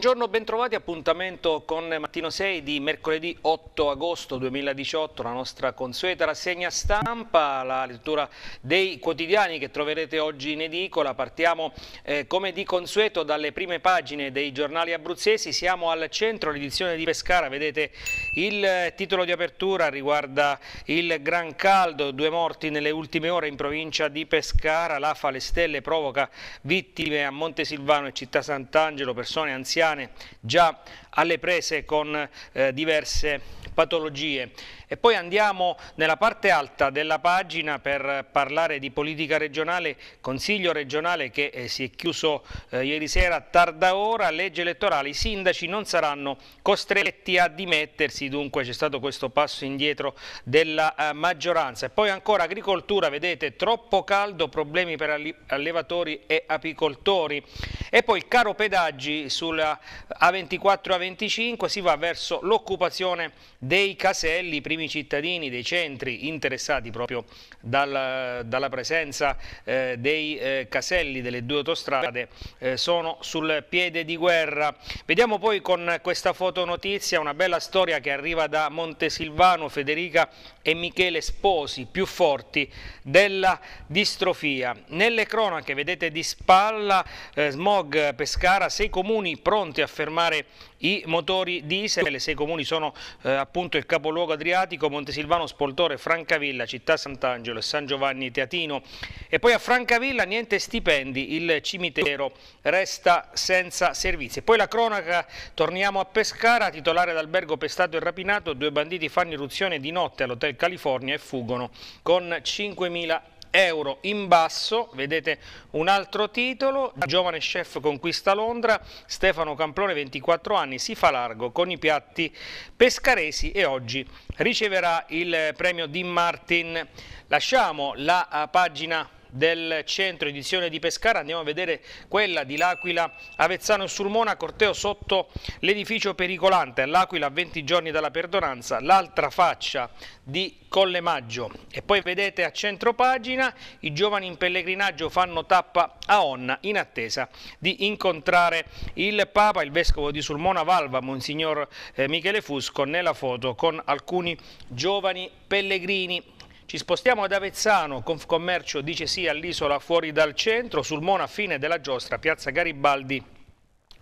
Buongiorno, bentrovati, appuntamento con Mattino 6 di mercoledì 8 agosto 2018, la nostra consueta rassegna stampa, la lettura dei quotidiani che troverete oggi in edicola. Partiamo eh, come di consueto dalle prime pagine dei giornali abruzzesi, siamo al centro, l'edizione di Pescara, vedete il eh, titolo di apertura riguarda il gran caldo, due morti nelle ultime ore in provincia di Pescara, l'AFA Le Stelle provoca vittime a Montesilvano e Città Sant'Angelo, persone anziane italiane già alle prese con eh, diverse patologie. E poi andiamo nella parte alta della pagina per parlare di politica regionale, consiglio regionale che eh, si è chiuso eh, ieri sera a tarda ora, legge elettorale, i sindaci non saranno costretti a dimettersi, dunque c'è stato questo passo indietro della eh, maggioranza. E poi ancora agricoltura, vedete, troppo caldo, problemi per allevatori e apicoltori. E poi caro pedaggi sulla A24-A25 si va verso l'occupazione dei caselli, i primi cittadini dei centri interessati proprio dalla, dalla presenza eh, dei eh, caselli delle due autostrade eh, sono sul piede di guerra. Vediamo poi con questa fotonotizia una bella storia che arriva da Montesilvano, Federica e Michele Sposi, più forti della distrofia. Nelle cronache vedete di spalla eh, smog Pescara, sei comuni pronti a fermare i motori diesel. Le sei comuni sono eh, appunto il capoluogo adriatico, Montesilvano, Spoltore, Francavilla, Città Sant'Angelo e San Giovanni Teatino. E poi a Francavilla niente stipendi, il cimitero resta senza servizi. Poi la cronaca, torniamo a Pescara, titolare d'albergo pestato e rapinato, due banditi fanno irruzione di notte all'Hotel California e fuggono con 5.000 euro euro in basso, vedete un altro titolo, giovane chef conquista Londra, Stefano Camplone 24 anni si fa largo con i piatti pescaresi e oggi riceverà il premio Dean Martin. Lasciamo la eh, pagina del centro edizione di Pescara, andiamo a vedere quella di L'Aquila Avezzano e Sulmona, corteo sotto l'edificio pericolante, all'Aquila a 20 giorni dalla perdonanza, l'altra faccia di Colle Maggio e poi vedete a centro pagina i giovani in pellegrinaggio fanno tappa a Onna in attesa di incontrare il Papa, il Vescovo di Sulmona Valva, Monsignor eh, Michele Fusco, nella foto con alcuni giovani pellegrini ci spostiamo ad Avezzano, Confcommercio dice sì all'isola fuori dal centro, sul Mona a fine della giostra, piazza Garibaldi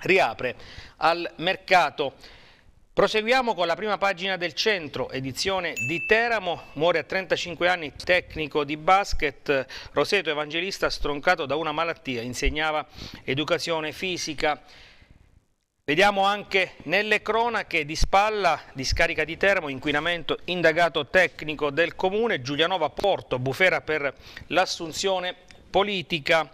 riapre al mercato. Proseguiamo con la prima pagina del centro, edizione di Teramo, muore a 35 anni tecnico di basket, Roseto Evangelista stroncato da una malattia, insegnava educazione fisica. Vediamo anche nelle cronache di spalla, discarica di Termo, inquinamento, indagato tecnico del comune, Giulianova Porto, bufera per l'assunzione politica.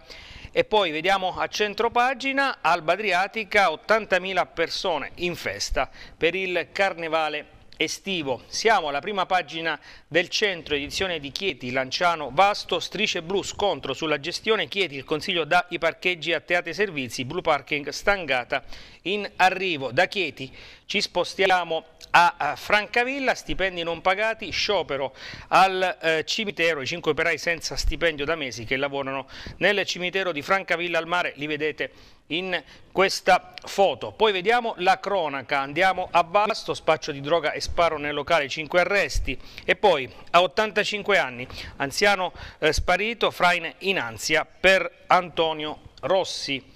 E poi vediamo a centropagina, Alba Adriatica, 80.000 persone in festa per il carnevale estivo. Siamo alla prima pagina del centro, edizione di Chieti, Lanciano, Vasto, strisce blu, scontro sulla gestione Chieti, il consiglio dà i parcheggi a teatri servizi, Blue Parking stangata in arrivo. Da Chieti ci spostiamo a Francavilla, stipendi non pagati, sciopero al eh, cimitero, i cinque operai senza stipendio da mesi che lavorano nel cimitero di Francavilla al mare, li vedete in questa foto. Poi vediamo la cronaca, andiamo a Vasto, spaccio di droga e sparo nel locale, 5 arresti e poi a 85 anni, anziano eh, sparito, fraine in ansia per Antonio Rossi.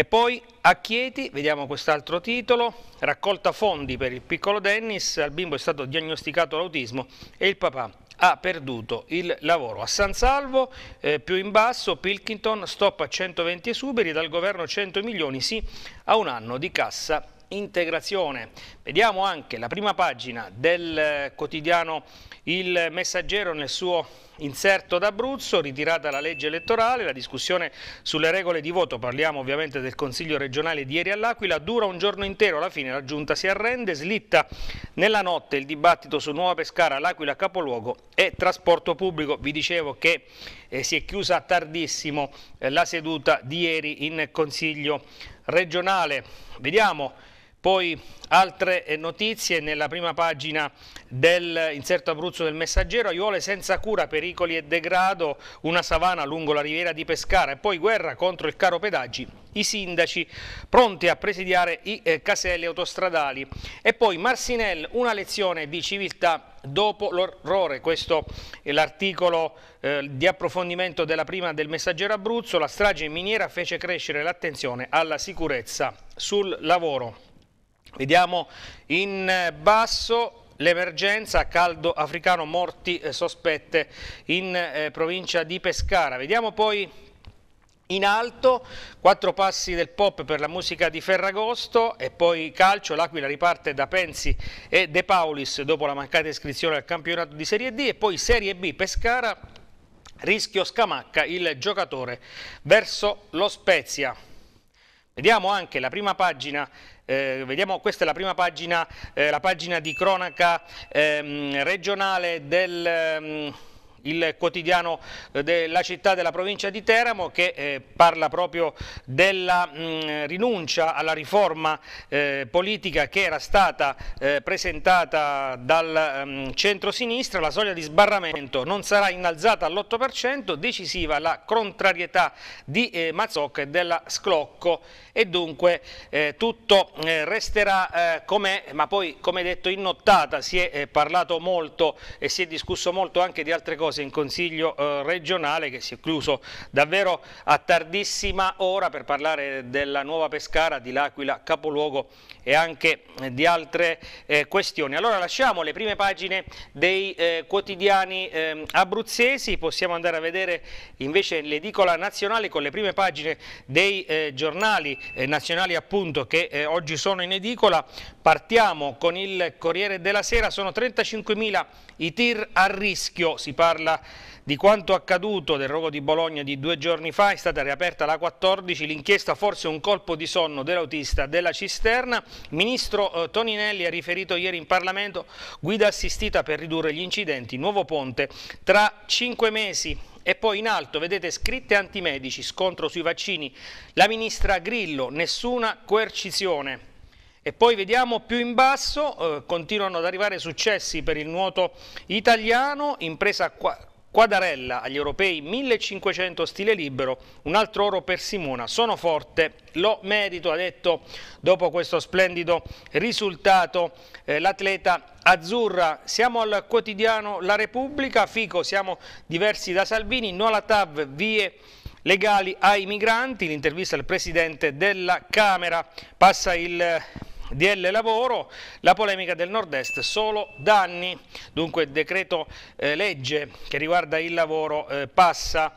E poi a Chieti, vediamo quest'altro titolo, raccolta fondi per il piccolo Dennis, al bimbo è stato diagnosticato l'autismo e il papà ha perduto il lavoro. A San Salvo, eh, più in basso, Pilkington stop a 120 esuberi, dal governo 100 milioni, sì, a un anno di cassa integrazione. Vediamo anche la prima pagina del eh, quotidiano Il Messaggero nel suo inserto d'Abruzzo, ritirata la legge elettorale, la discussione sulle regole di voto, parliamo ovviamente del Consiglio regionale di ieri all'Aquila, dura un giorno intero, alla fine la Giunta si arrende, slitta nella notte il dibattito su Nuova Pescara, l'Aquila capoluogo e trasporto pubblico. Vi dicevo che eh, si è chiusa tardissimo eh, la seduta di ieri in Consiglio regionale. Vediamo poi altre eh, notizie nella prima pagina del inserto Abruzzo del Messaggero, aiuole senza cura, pericoli e degrado, una savana lungo la riviera di Pescara e poi guerra contro il caro pedaggi, i sindaci pronti a presidiare i eh, caselli autostradali e poi Marsinel, una lezione di civiltà dopo l'orrore, questo è l'articolo eh, di approfondimento della prima del Messaggero Abruzzo, la strage in miniera fece crescere l'attenzione alla sicurezza sul lavoro. Vediamo in eh, basso l'emergenza caldo africano, morti eh, sospette in eh, provincia di Pescara. Vediamo poi in alto, quattro passi del pop per la musica di Ferragosto e poi calcio, l'Aquila riparte da Pensi e De Paulis dopo la mancata iscrizione al campionato di Serie D e poi Serie B Pescara, rischio Scamacca il giocatore verso lo Spezia. Vediamo anche la prima pagina eh, vediamo, questa è la prima pagina, eh, la pagina di cronaca ehm, regionale del... Ehm, il quotidiano eh, della città della provincia di Teramo che eh, parla proprio della mh, mm, rinuncia alla riforma eh, politica che era stata eh, presentata dal mm, centro-sinistra, la soglia di sbarramento non sarà innalzata all'8%, decisiva la contrarietà di eh, Mazzocca e della Sclocco e dunque eh, tutto resterà com'è, ma poi come detto in nottata si è parlato molto e si è discusso molto anche di altre cose cose in Consiglio eh, regionale che si è chiuso davvero a tardissima ora per parlare della nuova Pescara di L'Aquila Capoluogo e anche eh, di altre eh, questioni. Allora lasciamo le prime pagine dei eh, quotidiani ehm, abruzzesi, possiamo andare a vedere invece l'edicola nazionale con le prime pagine dei giornali nazionali appunto che oggi sono in edicola. Partiamo con il Corriere della Sera, sono 35.000 i tir a rischio, si parla parla di quanto accaduto del rogo di Bologna di due giorni fa, è stata riaperta la 14, l'inchiesta forse un colpo di sonno dell'autista della cisterna. Il ministro eh, Toninelli ha riferito ieri in Parlamento guida assistita per ridurre gli incidenti, nuovo ponte, tra cinque mesi e poi in alto vedete scritte antimedici, scontro sui vaccini, la ministra Grillo, nessuna coercizione. E poi vediamo più in basso, eh, continuano ad arrivare successi per il nuoto italiano, impresa qua, Quadarella agli europei 1500 stile libero, un altro oro per Simona, sono forte, lo merito, ha detto dopo questo splendido risultato eh, l'atleta azzurra. Siamo al quotidiano La Repubblica, Fico, siamo diversi da Salvini, no TAV, vie legali ai migranti, l'intervista al Presidente della Camera, passa il DL Lavoro, la polemica del Nord-Est solo danni, dunque il decreto eh, legge che riguarda il lavoro eh, passa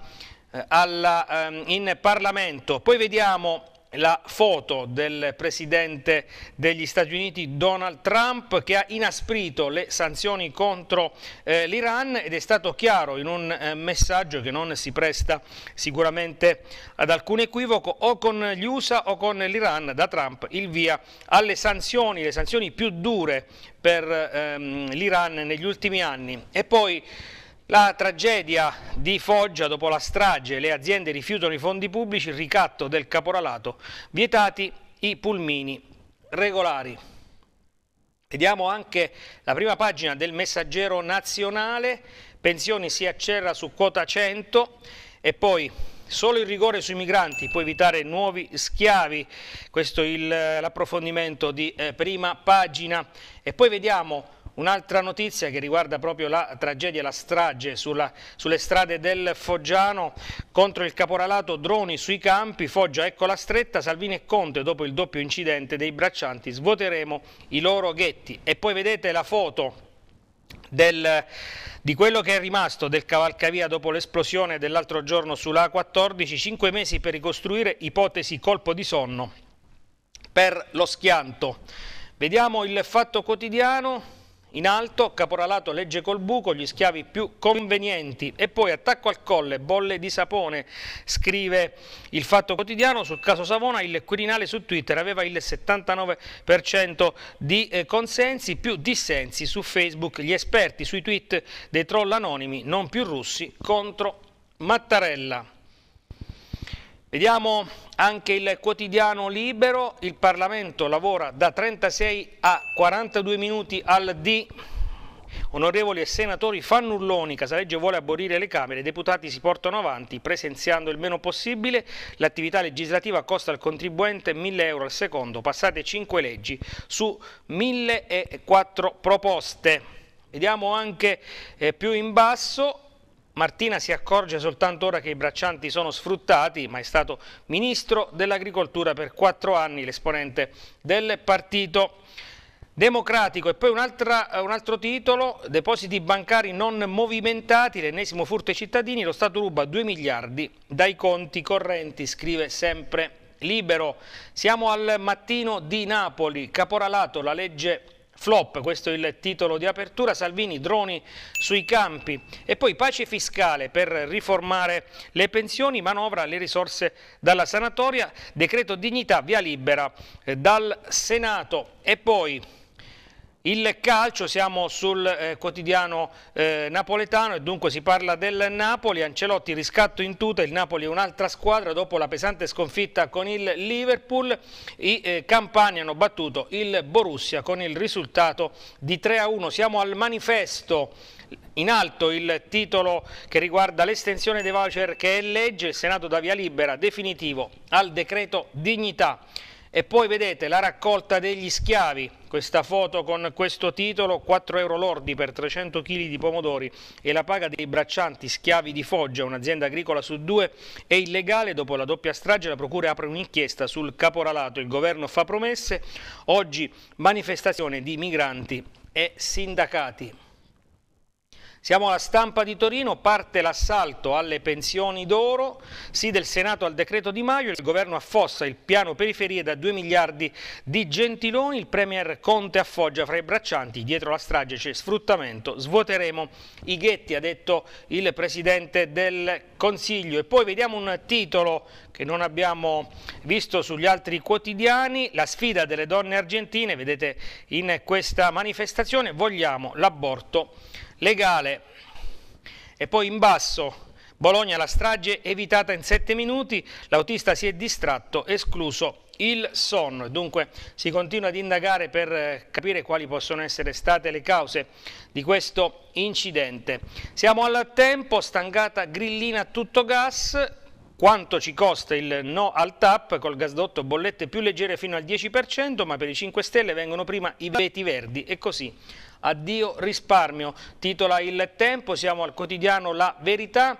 eh, alla, ehm, in Parlamento. Poi vediamo la foto del presidente degli Stati Uniti Donald Trump che ha inasprito le sanzioni contro eh, l'Iran ed è stato chiaro in un eh, messaggio che non si presta sicuramente ad alcun equivoco o con gli USA o con l'Iran da Trump il via alle sanzioni, le sanzioni più dure per ehm, l'Iran negli ultimi anni e poi la tragedia di Foggia dopo la strage, le aziende rifiutano i fondi pubblici, il ricatto del caporalato, vietati i pulmini regolari. Vediamo anche la prima pagina del messaggero nazionale, pensioni si accerra su quota 100 e poi solo il rigore sui migranti può evitare nuovi schiavi, questo è l'approfondimento di eh, prima pagina e poi vediamo Un'altra notizia che riguarda proprio la tragedia, la strage sulla, sulle strade del Foggiano contro il caporalato droni sui campi, Foggia ecco la stretta, Salvini e Conte dopo il doppio incidente dei braccianti svuoteremo i loro ghetti e poi vedete la foto del, di quello che è rimasto del cavalcavia dopo l'esplosione dell'altro giorno sulla A14, 5 mesi per ricostruire ipotesi colpo di sonno per lo schianto. Vediamo il fatto quotidiano. In alto, caporalato legge col buco, gli schiavi più convenienti e poi attacco al colle, bolle di sapone, scrive il Fatto Quotidiano sul caso Savona, il Quirinale su Twitter aveva il 79% di eh, consensi più dissensi su Facebook, gli esperti sui tweet dei troll anonimi non più russi contro Mattarella. Vediamo anche il quotidiano libero, il Parlamento lavora da 36 a 42 minuti al D. Onorevoli e senatori fannulloni, Casaleggio vuole abolire le Camere, i deputati si portano avanti presenziando il meno possibile, l'attività legislativa costa al contribuente 1000 euro al secondo, passate 5 leggi su 1004 proposte. Vediamo anche eh, più in basso Martina si accorge soltanto ora che i braccianti sono sfruttati, ma è stato ministro dell'agricoltura per quattro anni, l'esponente del partito democratico. E poi un, un altro titolo, depositi bancari non movimentati, l'ennesimo furto ai cittadini, lo Stato ruba 2 miliardi dai conti correnti, scrive sempre Libero. Siamo al mattino di Napoli, caporalato, la legge Flop, questo è il titolo di apertura, Salvini, droni sui campi e poi pace fiscale per riformare le pensioni, manovra le risorse dalla sanatoria, decreto dignità, via libera eh, dal Senato e poi il calcio, siamo sul eh, quotidiano eh, napoletano e dunque si parla del Napoli, Ancelotti riscatto in tuta, il Napoli è un'altra squadra dopo la pesante sconfitta con il Liverpool, i eh, Campani hanno battuto il Borussia con il risultato di 3-1, a siamo al manifesto in alto il titolo che riguarda l'estensione dei voucher che è legge, il Senato da via libera, definitivo, al decreto dignità. E poi vedete la raccolta degli schiavi, questa foto con questo titolo, 4 euro lordi per 300 kg di pomodori e la paga dei braccianti schiavi di Foggia, un'azienda agricola su due, è illegale. Dopo la doppia strage la Procura apre un'inchiesta sul caporalato, il governo fa promesse, oggi manifestazione di migranti e sindacati. Siamo alla stampa di Torino, parte l'assalto alle pensioni d'oro, sì del Senato al decreto Di Maio, il governo affossa il piano periferie da 2 miliardi di gentiloni, il premier Conte affoggia fra i braccianti, dietro la strage c'è sfruttamento, svuoteremo i ghetti, ha detto il presidente del Consiglio. E poi vediamo un titolo che non abbiamo visto sugli altri quotidiani, la sfida delle donne argentine, vedete in questa manifestazione, vogliamo l'aborto legale. E poi in basso Bologna la strage evitata in 7 minuti, l'autista si è distratto, escluso il sonno. Dunque si continua ad indagare per eh, capire quali possono essere state le cause di questo incidente. Siamo al tempo, stangata grillina a tutto gas, quanto ci costa il no al TAP col gasdotto bollette più leggere fino al 10%, ma per i 5 Stelle vengono prima i veti verdi e così addio risparmio. Titola il tempo, siamo al quotidiano La Verità.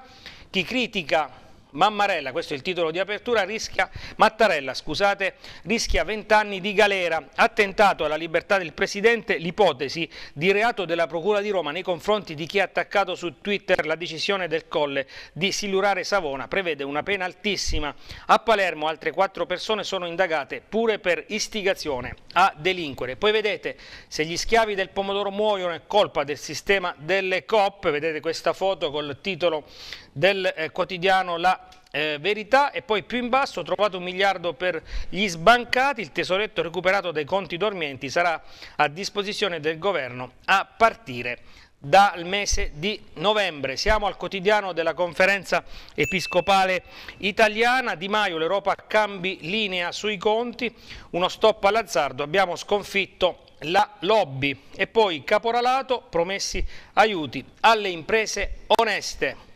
Chi critica Mammarella, questo è il titolo di apertura, rischia, Mattarella scusate, rischia 20 anni di galera, attentato alla libertà del Presidente, l'ipotesi di reato della Procura di Roma nei confronti di chi ha attaccato su Twitter la decisione del Colle di silurare Savona prevede una pena altissima. A Palermo altre quattro persone sono indagate pure per istigazione a delinquere. Poi vedete, se gli schiavi del pomodoro muoiono è colpa del sistema delle COP, vedete questa foto col titolo del eh, quotidiano La eh, verità e poi più in basso trovate un miliardo per gli sbancati, il tesoretto recuperato dai conti dormienti sarà a disposizione del governo a partire dal mese di novembre. Siamo al quotidiano della conferenza episcopale italiana, Di Maio l'Europa cambi linea sui conti, uno stop all'azzardo, abbiamo sconfitto la lobby e poi caporalato, promessi aiuti alle imprese oneste.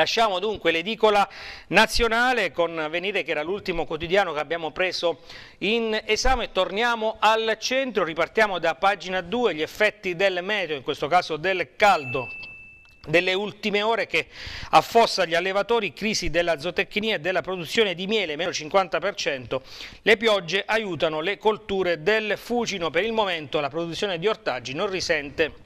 Lasciamo dunque l'edicola nazionale con Venire che era l'ultimo quotidiano che abbiamo preso in esame. Torniamo al centro, ripartiamo da pagina 2, gli effetti del meteo, in questo caso del caldo delle ultime ore che affossa gli allevatori, crisi della zootecnia e della produzione di miele, meno 50%, le piogge aiutano le colture del fucino, per il momento la produzione di ortaggi non risente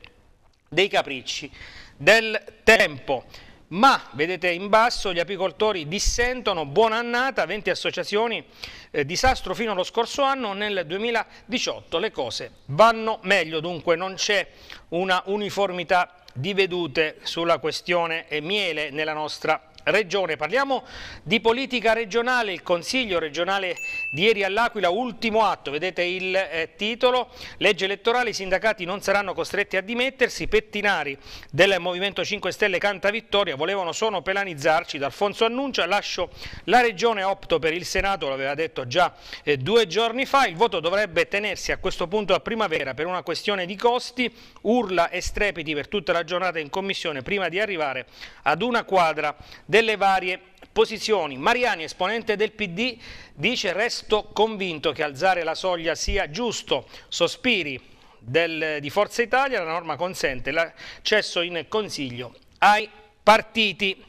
dei capricci del tempo ma vedete in basso gli apicoltori dissentono, buona annata, 20 associazioni, eh, disastro fino allo scorso anno, nel 2018 le cose vanno meglio, dunque non c'è una uniformità di vedute sulla questione miele nella nostra Regione. Parliamo di politica regionale, il Consiglio regionale di ieri all'Aquila, ultimo atto, vedete il eh, titolo, legge elettorale, i sindacati non saranno costretti a dimettersi, pettinari del Movimento 5 Stelle canta vittoria, volevano solo pelanizzarci, D'Alfonso annuncia, lascio la Regione, opto per il Senato, l'aveva detto già eh, due giorni fa, il voto dovrebbe tenersi a questo punto a primavera per una questione di costi, urla e strepiti per tutta la giornata in Commissione prima di arrivare ad una quadra delle varie posizioni. Mariani, esponente del PD, dice resto convinto che alzare la soglia sia giusto, sospiri del, di Forza Italia, la norma consente l'accesso in consiglio ai partiti.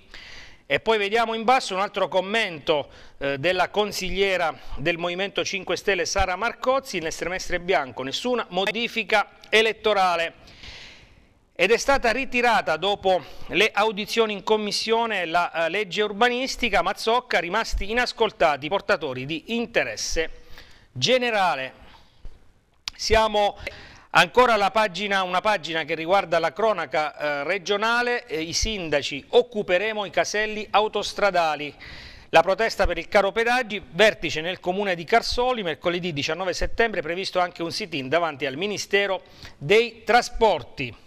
E poi vediamo in basso un altro commento eh, della consigliera del Movimento 5 Stelle Sara Marcozzi, nel semestre bianco nessuna modifica elettorale ed è stata ritirata dopo le audizioni in commissione la eh, legge urbanistica Mazzocca, rimasti inascoltati portatori di interesse generale. Siamo ancora alla pagina, una pagina che riguarda la cronaca eh, regionale, eh, i sindaci occuperemo i caselli autostradali. La protesta per il caro pedaggi, vertice nel comune di Carsoli, mercoledì 19 settembre, previsto anche un sit-in davanti al Ministero dei Trasporti.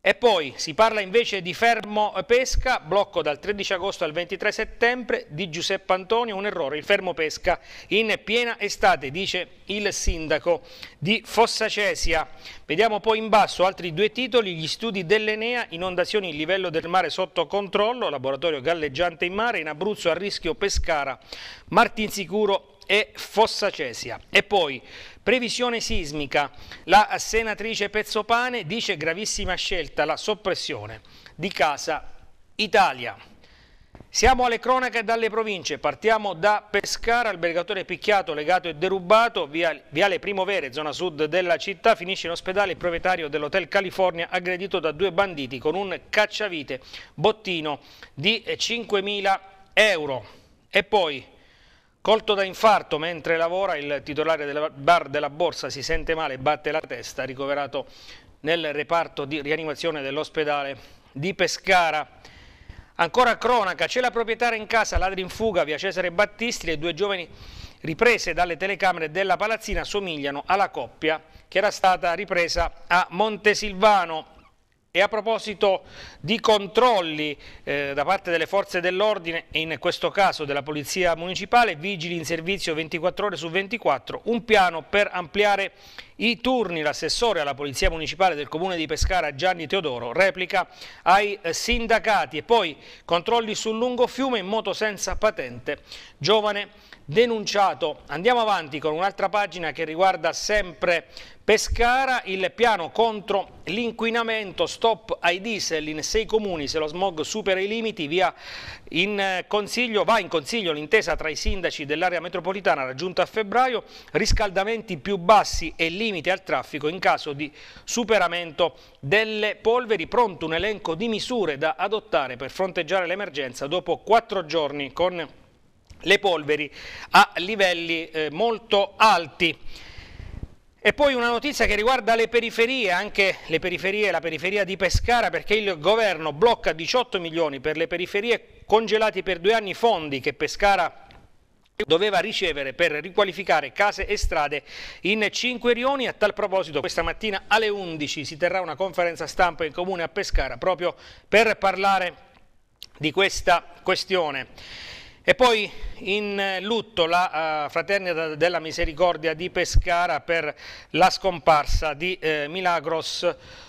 E poi si parla invece di fermo pesca, blocco dal 13 agosto al 23 settembre di Giuseppe Antonio, un errore, il fermo pesca in piena estate, dice il sindaco di Fossacesia. Vediamo poi in basso altri due titoli, gli studi dell'Enea, inondazioni, il livello del mare sotto controllo, laboratorio galleggiante in mare, in Abruzzo a rischio Pescara, Martinsicuro e Fossacesia. E poi previsione sismica. La senatrice Pezzopane dice gravissima scelta la soppressione di Casa Italia. Siamo alle cronache dalle province, partiamo da Pescara, albergatore picchiato, legato e derubato, via, Viale Primovere, zona sud della città, finisce in ospedale il proprietario dell'Hotel California aggredito da due banditi con un cacciavite bottino di 5.000 eh, euro. E poi Colto da infarto mentre lavora, il titolare del bar della borsa si sente male e batte la testa, ricoverato nel reparto di rianimazione dell'ospedale di Pescara. Ancora cronaca, c'è la proprietaria in casa, ladri in fuga, via Cesare Battisti, le due giovani riprese dalle telecamere della palazzina somigliano alla coppia che era stata ripresa a Montesilvano. E a proposito di controlli eh, da parte delle forze dell'ordine in questo caso della Polizia Municipale, vigili in servizio 24 ore su 24, un piano per ampliare i turni l'assessore alla Polizia Municipale del Comune di Pescara Gianni Teodoro replica ai eh, sindacati e poi controlli sul lungo fiume in moto senza patente. Giovane denunciato. Andiamo avanti con un'altra pagina che riguarda sempre Pescara, il piano contro l'inquinamento, stop ai diesel in sei comuni se lo smog supera i limiti, via in eh, consiglio, va in consiglio l'intesa tra i sindaci dell'area metropolitana raggiunta a febbraio, riscaldamenti più bassi e limiti limite al traffico in caso di superamento delle polveri. Pronto un elenco di misure da adottare per fronteggiare l'emergenza dopo quattro giorni con le polveri a livelli eh, molto alti. E poi una notizia che riguarda le periferie, anche le periferie, la periferia di Pescara, perché il governo blocca 18 milioni per le periferie congelati per due anni fondi che Pescara doveva ricevere per riqualificare case e strade in cinque rioni. A tal proposito questa mattina alle 11 si terrà una conferenza stampa in comune a Pescara proprio per parlare di questa questione. E poi in lutto la uh, eh, Fraternita della Misericordia di Pescara per la scomparsa di eh, Milagros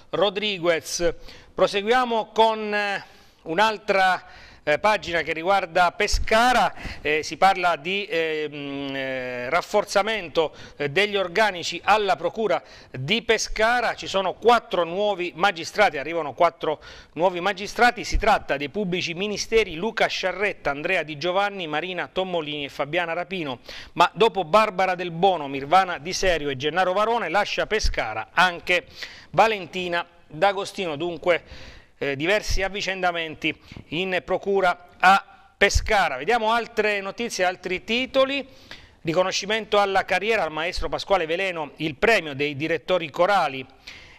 Rodriguez. Proseguiamo con eh, un'altra eh, pagina che riguarda Pescara, eh, si parla di eh, mh, eh, rafforzamento eh, degli organici alla Procura di Pescara, ci sono quattro nuovi magistrati, arrivano quattro nuovi magistrati, si tratta dei pubblici ministeri Luca Sciarretta, Andrea Di Giovanni, Marina Tommolini e Fabiana Rapino, ma dopo Barbara Del Bono, Mirvana Di Serio e Gennaro Varone lascia Pescara anche Valentina D'Agostino, dunque eh, diversi avvicendamenti in procura a Pescara. Vediamo altre notizie, altri titoli. Riconoscimento alla carriera al maestro Pasquale Veleno, il premio dei direttori corali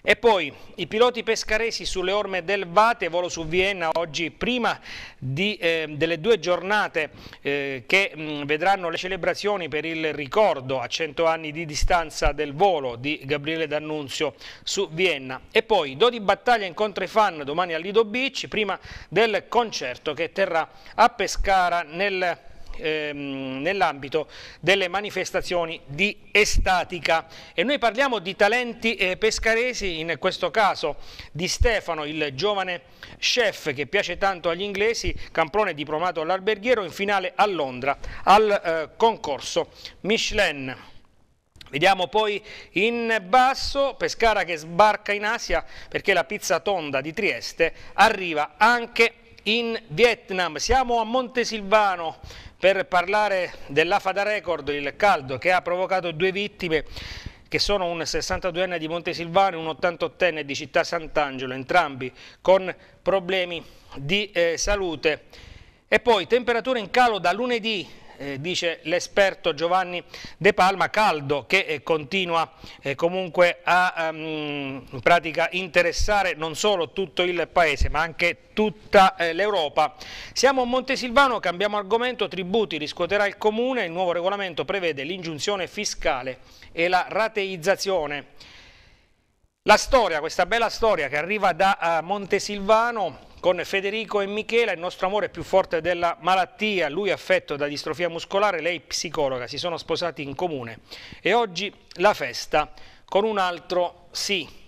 e poi i piloti pescaresi sulle orme del Vate, volo su Vienna oggi prima di, eh, delle due giornate eh, che mh, mm, vedranno le celebrazioni per il ricordo a 100 anni di distanza del volo di Gabriele D'Annunzio su Vienna. E poi Dodi Battaglia incontra i fan domani a Lido Beach prima del concerto che terrà a Pescara nel ehm, nell'ambito delle manifestazioni di estatica. E noi parliamo di talenti eh, pescaresi, in questo caso di Stefano, il giovane chef che piace tanto agli inglesi, Camprone diplomato all'alberghiero, in finale a Londra al eh, concorso Michelin. Vediamo poi in basso Pescara che sbarca in Asia perché la pizza tonda di Trieste arriva anche in Vietnam. Siamo a Montesilvano, per parlare dell'Afada Record, il caldo che ha provocato due vittime che sono un 62enne di Montesilvano e un 88enne di Città Sant'Angelo, entrambi con problemi di eh, salute. E poi temperature in calo da lunedì eh, dice l'esperto Giovanni De Palma, caldo che eh, continua eh, comunque a um, in pratica interessare non solo tutto il paese ma anche tutta eh, l'Europa. Siamo a Montesilvano, cambiamo argomento, tributi riscuoterà il Comune, il nuovo regolamento prevede l'ingiunzione fiscale e la rateizzazione. La storia, questa bella storia che arriva da eh, Montesilvano con Federico e Michela, il nostro amore più forte della malattia, lui affetto da distrofia muscolare, lei psicologa, si sono sposati in comune e oggi la festa con un altro sì.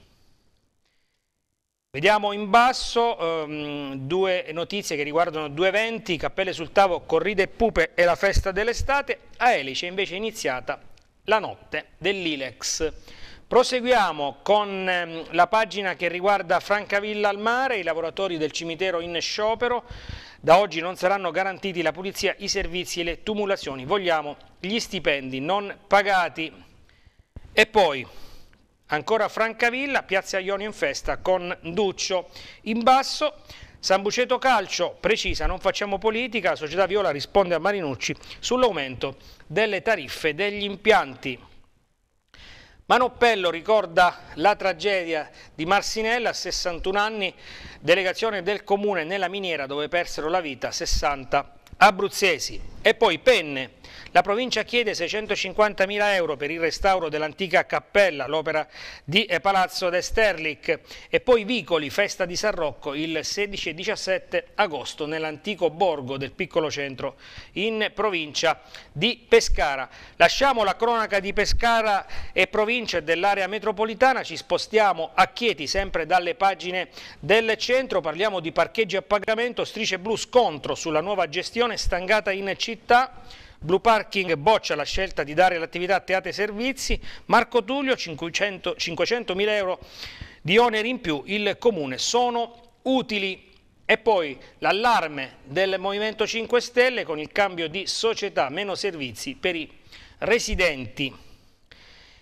Vediamo in basso um, due notizie che riguardano due eventi, Cappelle sul tavolo, Corride e Pupe e la festa dell'estate, a Elice invece è iniziata la notte dell'Ilex. Proseguiamo con ehm, la pagina che riguarda Francavilla al mare, i lavoratori del cimitero in sciopero. Da oggi non saranno garantiti la pulizia, i servizi e le tumulazioni. Vogliamo gli stipendi non pagati. E poi ancora Francavilla, piazza Ionio in festa con Duccio. In basso San Buceto Calcio precisa non facciamo politica, la società Viola risponde a Marinucci sull'aumento delle tariffe degli impianti. Manoppello ricorda la tragedia di Marsinella, 61 anni, delegazione del comune nella miniera dove persero la vita 60 abruzzesi. E poi Penne. La provincia chiede 650.000 euro per il restauro dell'antica cappella, l'opera di eh, Palazzo d'Esterlic e poi Vicoli, festa di San Rocco il 16 e 17 agosto nell'antico borgo del piccolo centro in provincia di Pescara. Lasciamo la cronaca di Pescara e provincia dell'area metropolitana, ci spostiamo a Chieti sempre dalle pagine del centro, parliamo di parcheggi a pagamento, strisce blu scontro sulla nuova gestione stangata in città città, Blue Parking boccia la scelta di dare l'attività a teatri e servizi, Marco Tullio 500.000 500 euro di oneri in più, il comune sono utili. E poi l'allarme del Movimento 5 Stelle con il cambio di società meno servizi per i residenti.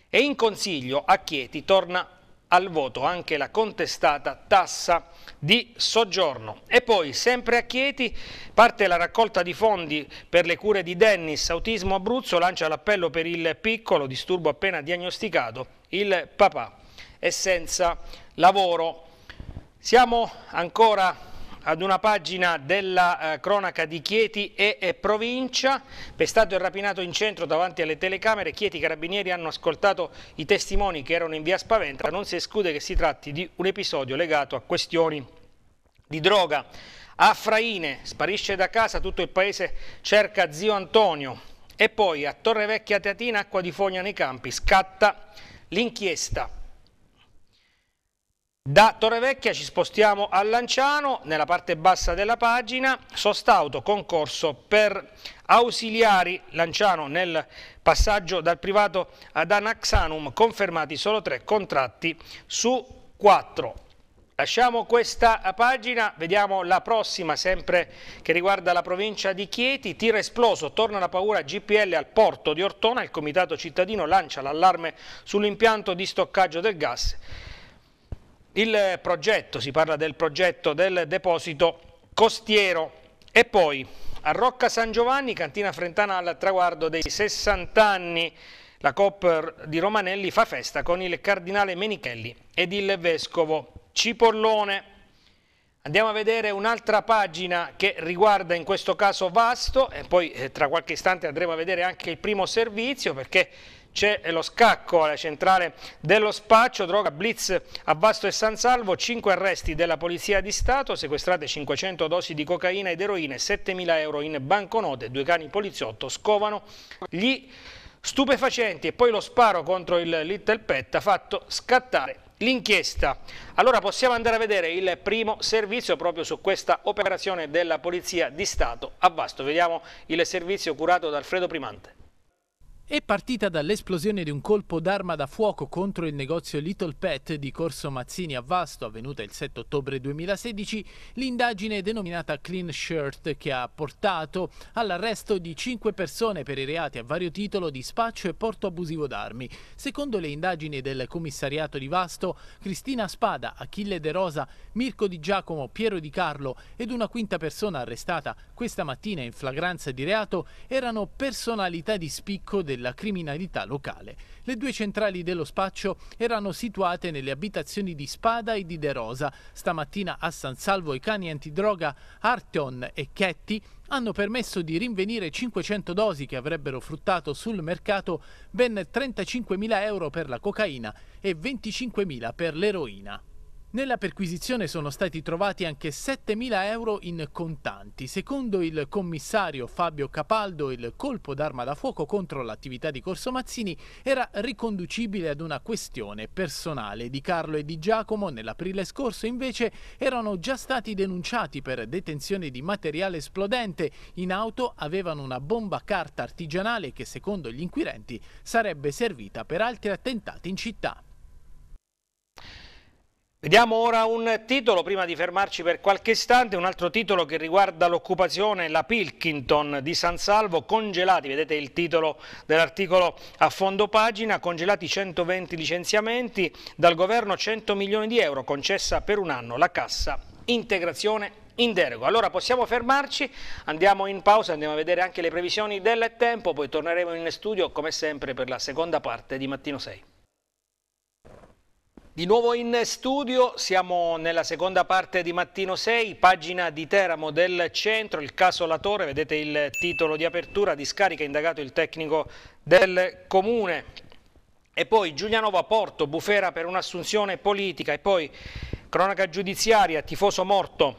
E in consiglio a Chieti torna al voto anche la contestata tassa di soggiorno. E poi, sempre a Chieti, parte la raccolta di fondi per le cure di Dennis, autismo Abruzzo, lancia l'appello per il piccolo, disturbo appena diagnosticato, il papà è senza lavoro. Siamo ancora ad una pagina della eh, cronaca di Chieti e, e provincia, pestato e rapinato in centro davanti alle telecamere, Chieti i carabinieri hanno ascoltato i testimoni che erano in via Spaventa, non si esclude che si tratti di un episodio legato a questioni di droga. A Fraine sparisce da casa, tutto il paese cerca zio Antonio e poi a Torre Vecchia Teatina, acqua di fogna nei campi, scatta l'inchiesta da Torrevecchia ci spostiamo a Lanciano, nella parte bassa della pagina, Sostauto concorso per ausiliari Lanciano nel passaggio dal privato ad Anaxanum, confermati solo tre contratti su quattro. Lasciamo questa pagina, vediamo la prossima, sempre che riguarda la provincia di Chieti. Tiro esploso, torna la paura GPL al porto di Ortona, il comitato cittadino lancia l'allarme sull'impianto di stoccaggio del gas il progetto, si parla del progetto del deposito costiero e poi a Rocca San Giovanni, cantina frentana al traguardo dei 60 anni, la COP di Romanelli fa festa con il cardinale Menichelli ed il vescovo Cipollone. Andiamo a vedere un'altra pagina che riguarda in questo caso Vasto e poi eh, tra qualche istante andremo a vedere anche il primo servizio perché c'è lo scacco alla centrale dello spaccio, droga blitz a Vasto e San Salvo, 5 arresti della Polizia di Stato, sequestrate 500 dosi di cocaina ed eroine, 7.000 euro in banconote, due cani poliziotto scovano gli stupefacenti e poi lo sparo contro il Little Pet ha fatto scattare l'inchiesta. Allora possiamo andare a vedere il primo servizio proprio su questa operazione della Polizia di Stato a Vasto. Vediamo il servizio curato da Alfredo Primante è partita dall'esplosione di un colpo d'arma da fuoco contro il negozio Little Pet di Corso Mazzini a Vasto, avvenuta il 7 ottobre 2016, l'indagine denominata Clean Shirt che ha portato all'arresto di cinque persone per i reati a vario titolo di spaccio e porto abusivo d'armi. Secondo le indagini del commissariato di Vasto, Cristina Spada, Achille De Rosa, Mirko Di Giacomo, Piero Di Carlo ed una quinta persona arrestata questa mattina in flagranza di reato erano personalità di spicco del della criminalità locale. Le due centrali dello spaccio erano situate nelle abitazioni di Spada e di De Rosa. Stamattina a San Salvo i cani antidroga Arteon e Chetti hanno permesso di rinvenire 500 dosi che avrebbero fruttato sul mercato ben 35.000 euro per la cocaina e 25.000 per l'eroina. Nella perquisizione sono stati trovati anche 7.000 euro in contanti. Secondo il commissario Fabio Capaldo, il colpo d'arma da fuoco contro l'attività di Corso Mazzini era riconducibile ad una questione personale. Di Carlo e di Giacomo nell'aprile scorso invece erano già stati denunciati per detenzione di materiale esplodente. In auto avevano una bomba a carta artigianale che secondo gli inquirenti sarebbe servita per altri attentati in città. Vediamo ora un titolo, prima di fermarci per qualche istante, un altro titolo che riguarda l'occupazione, la Pilkington di San Salvo, congelati, vedete il titolo dell'articolo a fondo pagina, congelati 120 licenziamenti, dal governo 100 milioni di euro, concessa per un anno la cassa integrazione in deroga. Allora possiamo fermarci, andiamo in pausa, andiamo a vedere anche le previsioni del tempo, poi torneremo in studio come sempre per la seconda parte di Mattino 6. Di nuovo in studio, siamo nella seconda parte di Mattino 6, pagina di Teramo del centro, il caso Latore, vedete il titolo di apertura, di scarica indagato il tecnico del comune. E poi Giulianova Porto, bufera per un'assunzione politica e poi cronaca giudiziaria, tifoso morto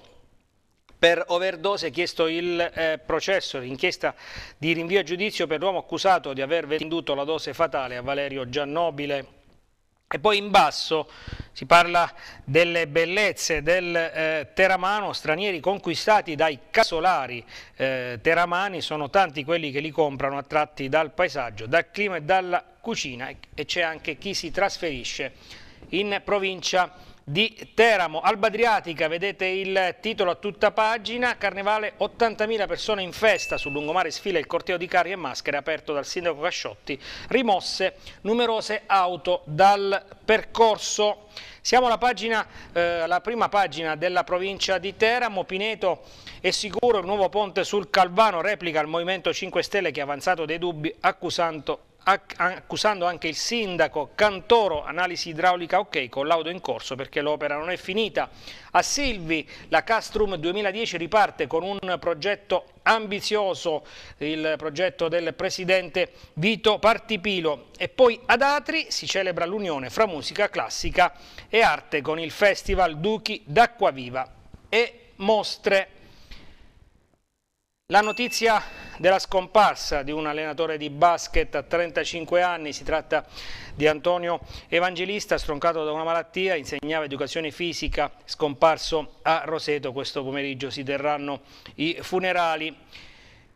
per overdose, chiesto il eh, processo, l'inchiesta di rinvio a giudizio per l'uomo accusato di aver venduto la dose fatale a Valerio Giannobile e poi in basso si parla delle bellezze del eh, Teramano, stranieri conquistati dai casolari eh, teramani, sono tanti quelli che li comprano attratti dal paesaggio, dal clima e dalla cucina e c'è anche chi si trasferisce in provincia di di Teramo. Alba Adriatica, vedete il titolo a tutta pagina, Carnevale 80.000 persone in festa, sul lungomare sfila il corteo di carri e maschere aperto dal sindaco Casciotti, rimosse numerose auto dal percorso. Siamo alla, pagina, eh, alla prima pagina della provincia di Teramo, Pineto è sicuro il nuovo ponte sul Calvano, replica al Movimento 5 Stelle che ha avanzato dei dubbi accusando accusando anche il sindaco Cantoro, analisi idraulica ok, collaudo in corso perché l'opera non è finita. A Silvi la Castrum 2010 riparte con un progetto ambizioso, il progetto del presidente Vito Partipilo e poi ad Atri si celebra l'unione fra musica classica e arte con il festival Duchi d'Acquaviva e mostre. La notizia della scomparsa di un allenatore di basket a 35 anni, si tratta di Antonio Evangelista, stroncato da una malattia, insegnava educazione fisica, scomparso a Roseto, questo pomeriggio si terranno i funerali.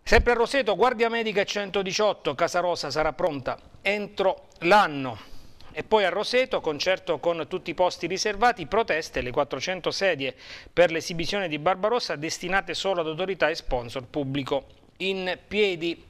Sempre a Roseto, Guardia Medica 118, Casa Casarosa sarà pronta entro l'anno. E poi a Roseto, concerto con tutti i posti riservati, proteste le 400 sedie per l'esibizione di Barbarossa destinate solo ad autorità e sponsor pubblico in piedi.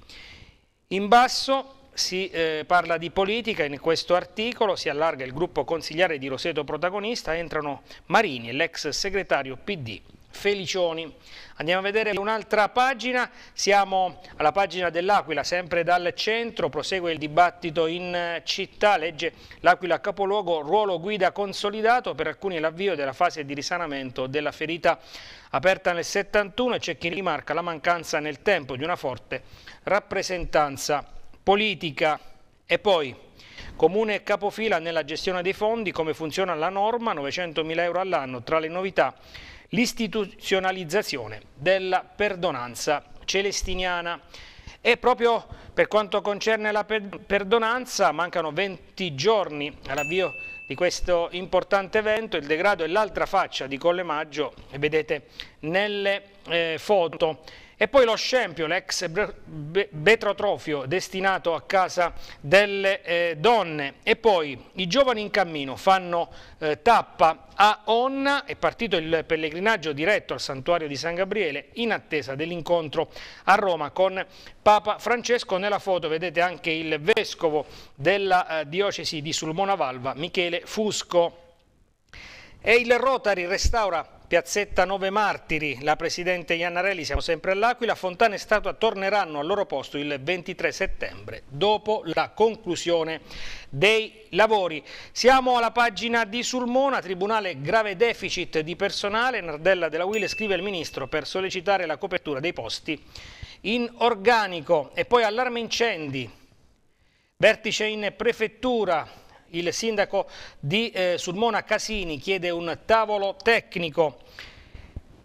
In basso si eh, parla di politica, in questo articolo si allarga il gruppo consigliare di Roseto protagonista, entrano Marini, l'ex segretario PD Felicioni. Andiamo a vedere un'altra pagina, siamo alla pagina dell'Aquila, sempre dal centro, prosegue il dibattito in eh, città, legge l'Aquila capoluogo, ruolo guida consolidato per alcuni l'avvio della fase di risanamento della ferita aperta nel 71 e c'è chi rimarca la mancanza nel tempo di una forte rappresentanza politica. E poi Comune capofila nella gestione dei fondi, come funziona la norma, 900.000 euro all'anno, tra le novità l'istituzionalizzazione della perdonanza celestiniana. E proprio per quanto concerne la perdonanza, mancano 20 giorni all'avvio di questo importante evento, il degrado è l'altra faccia di Colle Collemaggio, vedete nelle eh, foto. E poi lo scempio, l'ex betrotrofio destinato a casa delle eh, donne. E poi i giovani in cammino fanno eh, tappa a Onna, è partito il pellegrinaggio diretto al santuario di San Gabriele in attesa dell'incontro a Roma con Papa Francesco. Nella foto vedete anche il vescovo della eh, diocesi di Sulmona Valva, Michele Fusco. E il Rotary restaura Piazzetta Nove Martiri, la Presidente Iannarelli, siamo sempre all'Aquila, Fontana e Statua torneranno al loro posto il 23 settembre, dopo la conclusione dei lavori. Siamo alla pagina di Sulmona, Tribunale grave deficit di personale, Nardella della Will scrive al Ministro per sollecitare la copertura dei posti in organico e poi allarme incendi, vertice in prefettura, il sindaco di eh, Sulmona Casini chiede un tavolo tecnico.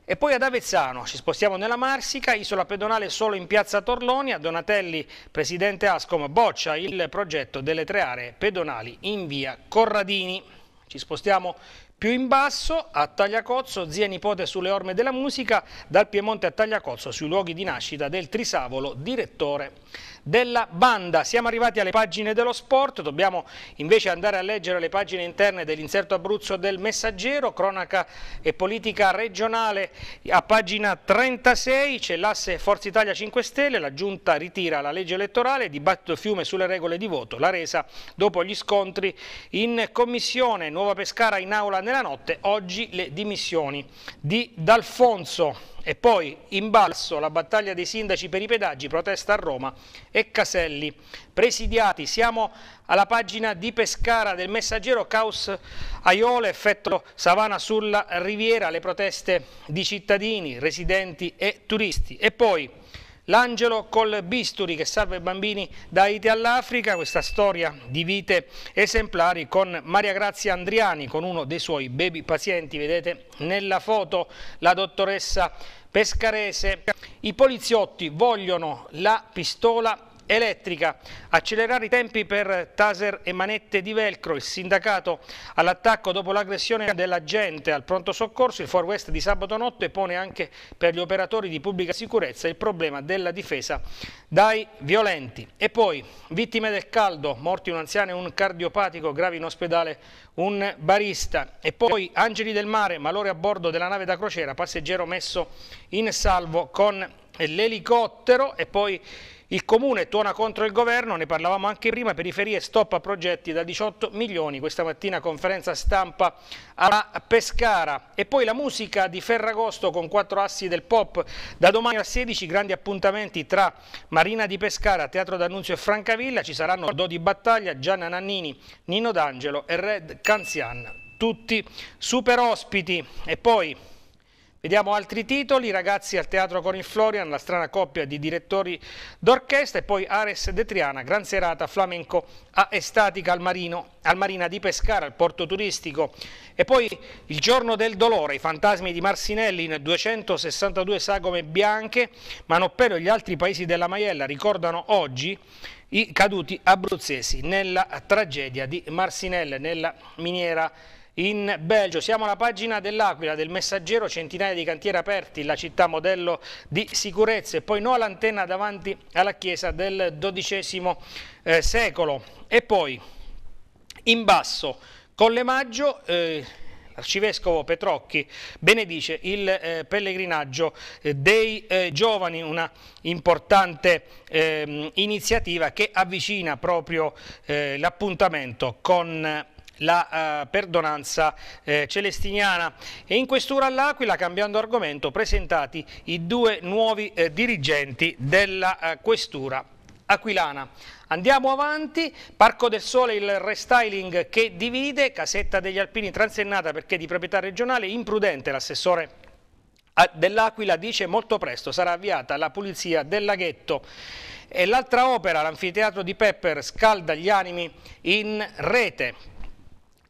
E poi ad Avezzano, ci spostiamo nella Marsica, isola pedonale solo in piazza Torlonia, Donatelli, presidente Ascom, boccia il progetto delle tre aree pedonali in via Corradini. Ci spostiamo più in basso, a Tagliacozzo, zia e nipote sulle orme della musica, dal Piemonte a Tagliacozzo, sui luoghi di nascita del Trisavolo, direttore della banda. Siamo arrivati alle pagine dello sport, dobbiamo invece andare a leggere le pagine interne dell'inserto Abruzzo del Messaggero, cronaca e politica regionale a pagina 36, c'è l'asse Forza Italia 5 Stelle, la giunta ritira la legge elettorale, dibattito fiume sulle regole di voto, la resa dopo gli scontri in commissione, Nuova Pescara in aula nella notte, oggi le dimissioni di D'Alfonso. E poi in balzo la battaglia dei sindaci per i pedaggi, protesta a Roma e Caselli. Presidiati, siamo alla pagina di Pescara del messaggero Caus Aiole, effetto Savana sulla Riviera, le proteste di cittadini, residenti e turisti. E poi L'angelo col bisturi che salva i bambini da Haiti all'Africa, questa storia di vite esemplari con Maria Grazia Andriani, con uno dei suoi baby pazienti, vedete nella foto la dottoressa Pescarese. I poliziotti vogliono la pistola elettrica. Accelerare i tempi per taser e manette di velcro, il sindacato all'attacco dopo l'aggressione della gente al pronto soccorso, il Far West di sabato notte pone anche per gli operatori di pubblica sicurezza il problema della difesa dai violenti. E poi, vittime del caldo, morti un anziano e un cardiopatico, gravi in ospedale un barista. E poi Angeli del Mare, malore a bordo della nave da crociera, passeggero messo in salvo con l'elicottero e poi il comune tuona contro il governo, ne parlavamo anche prima, periferie stop a progetti da 18 milioni, questa mattina conferenza stampa a Pescara. E poi la musica di Ferragosto con quattro assi del pop, da domani a 16 grandi appuntamenti tra Marina di Pescara, Teatro d'Annunzio e Francavilla, ci saranno Do di Battaglia, Gianna Nannini, Nino D'Angelo e Red Canzian, tutti super ospiti. E poi... Vediamo altri titoli, ragazzi al Teatro con il Florian, la strana coppia di direttori d'orchestra e poi Ares De Triana, gran serata flamenco a Estatica al, Marino, al Marina di Pescara, al porto turistico e poi il giorno del dolore, i fantasmi di Marsinelli in 262 sagome bianche, Manoppero e gli altri paesi della Maiella ricordano oggi i caduti abruzzesi nella tragedia di Marsinelle, nella miniera Pescara in Belgio. Siamo alla pagina dell'Aquila, del Messaggero, centinaia di cantieri aperti, la città modello di sicurezza e poi no all'antenna davanti alla chiesa del XII eh, secolo. E poi in basso, Collemaggio... Eh, l'arcivescovo Petrocchi benedice il eh, pellegrinaggio eh, dei eh, giovani, una importante ehm, iniziativa che avvicina proprio eh, l'appuntamento con la eh, perdonanza eh, celestiniana. E in questura all'Aquila, cambiando argomento, presentati i due nuovi eh, dirigenti della eh, questura aquilana. Andiamo avanti, Parco del Sole il restyling che divide, casetta degli Alpini transennata perché di proprietà regionale, imprudente l'assessore eh, dell'Aquila dice molto presto sarà avviata la pulizia del laghetto e l'altra opera, l'anfiteatro di Pepper, scalda gli animi in rete.